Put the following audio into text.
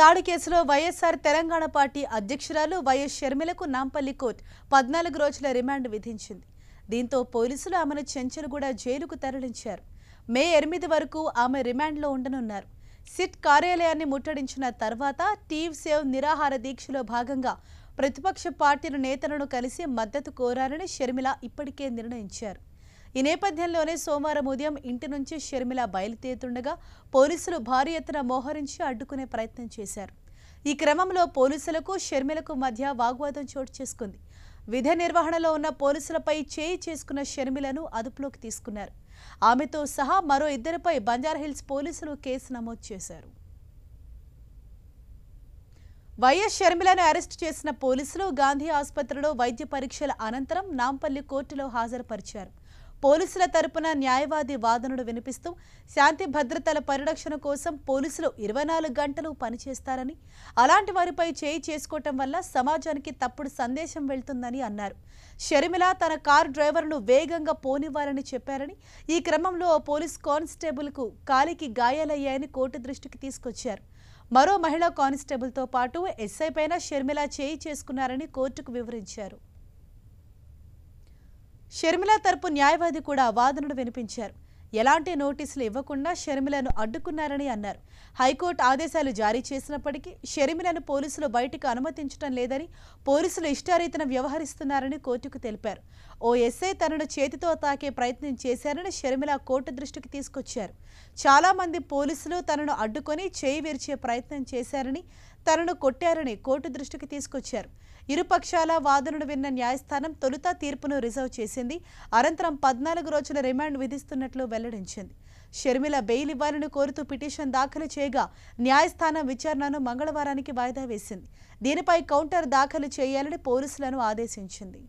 దాడి కేసులో వైఎస్ఆర్ తెలంగాణ పార్టీ అధ్యక్షురాలు వైఎస్ షర్మిలకు నాంపల్లి కోర్టు పద్నాలుగు రోజుల రిమాండ్ విధించింది దీంతో పోలీసులు ఆమెను కూడా జైలుకు తరలించారు మే ఎనిమిది వరకు ఆమె రిమాండ్లో ఉండనున్నారు సిట్ కార్యాలయాన్ని ముట్టడించిన తర్వాత టీవ్ సేవ్ నిరాహార దీక్షలో భాగంగా ప్రతిపక్ష పార్టీల నేతలను కలిసి మద్దతు కోరారని షర్మిల ఇప్పటికే నిర్ణయించారు ఈ నేపథ్యంలోనే సోమవారం ఉదయం ఇంటి నుంచి షర్మిల బయలుదేరుతుండగా పోలీసులు భారీ ఎత్తున మోహరించి అడ్డుకునే ప్రయత్నం చేశారు ఈ క్రమంలో పోలీసులకు షర్మిలకు మధ్య వాగ్వాదం చోటు చేసుకుంది విధ నిర్వహణలో ఉన్న పోలీసులపై చేయి చేసుకున్న షర్మిలను అదుపులోకి తీసుకున్నారు ఆమెతో సహా మరో ఇద్దరిపై బంజారాహిల్స్ పోలీసులు కేసు నమోదు చేశారు వైఎస్ షర్మిలను అరెస్ట్ చేసిన పోలీసులు గాంధీ ఆసుపత్రిలో వైద్య పరీక్షల అనంతరం నాంపల్లి కోర్టులో హాజరుపరిచారు పోలీసుల తరపున న్యాయవాది వాదనలు వినిపిస్తూ శాంతి భద్రతల పరిరక్షణ కోసం పోలీసులు ఇరవై నాలుగు గంటలు పనిచేస్తారని అలాంటి వారిపై చేయి చేసుకోవటం వల్ల సమాజానికి తప్పుడు సందేశం వెళ్తుందని అన్నారు షర్మిల తన కారు డ్రైవర్ను వేగంగా పోనివ్వాలని చెప్పారని ఈ క్రమంలో పోలీస్ కానిస్టేబుల్కు కాలికి గాయాలయ్యాయని కోర్టు దృష్టికి తీసుకొచ్చారు మరో మహిళా కానిస్టేబుల్తో పాటు ఎస్ఐ పైన షర్మిల చేయి చేసుకున్నారని కోర్టుకు వివరించారు షర్మిల తరపు న్యాయవాది కూడా వాదనను వినిపించారు ఎలాంటి నోటీసులు ఇవ్వకుండా షర్మిలను అడ్డుకున్నారని అన్నారు హైకోర్టు ఆదేశాలు జారీ చేసినప్పటికీ షర్మిలను పోలీసులు బయటకు అనుమతించడం లేదని పోలీసులు ఇష్టారీతన వ్యవహరిస్తున్నారని కోర్టుకు తెలిపారు ఓ ఎస్ఐ తనను చేతితో తాకే ప్రయత్నం చేశారని షర్మిల కోర్టు దృష్టికి తీసుకొచ్చారు చాలామంది పోలీసులు తనను అడ్డుకొని చేయి విరిచే ప్రయత్నం చేశారని తనను కొట్టారని కోర్టు దృష్టికి తీసుకొచ్చారు ఇరుపక్షాల వాదనను విన్న న్యాయస్థానం తొలుత తీర్పును రిజర్వ్ చేసింది అనంతరం పద్నాలుగు రోజుల రిమాండ్ విధిస్తున్నట్లు వెల్లడించింది షర్మిల బెయిల్ ఇవ్వాలని కోరుతూ పిటిషన్ దాఖలు చేయగా న్యాయస్థానం విచారణను మంగళవారానికి వాయిదా వేసింది దీనిపై కౌంటర్ దాఖలు చేయాలని పోలీసులను ఆదేశించింది